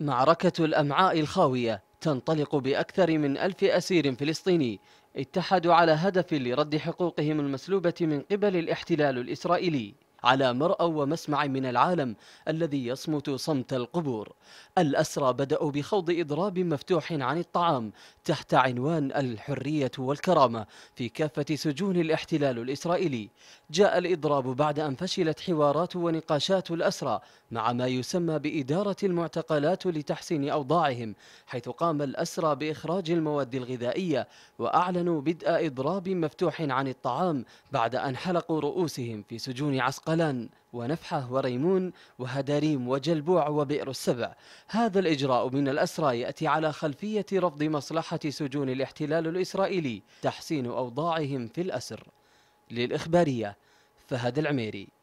معركة الأمعاء الخاوية تنطلق بأكثر من ألف أسير فلسطيني اتحدوا على هدف لرد حقوقهم المسلوبة من قبل الاحتلال الإسرائيلي على مرأى ومسمع من العالم الذي يصمت صمت القبور الأسرى بدأوا بخوض إضراب مفتوح عن الطعام تحت عنوان الحرية والكرامة في كافة سجون الاحتلال الإسرائيلي جاء الإضراب بعد أن فشلت حوارات ونقاشات الأسرى مع ما يسمى بإدارة المعتقلات لتحسين أوضاعهم حيث قام الأسرى بإخراج المواد الغذائية وأعلنوا بدء إضراب مفتوح عن الطعام بعد أن حلقوا رؤوسهم في سجون عسكر قلان ونفحة وريمون وهداريم وجلبوع وبئر السبع هذا الإجراء من الأسرى يأتي على خلفية رفض مصلحة سجون الاحتلال الإسرائيلي تحسين أوضاعهم في الأسر للإخبارية فهد العميري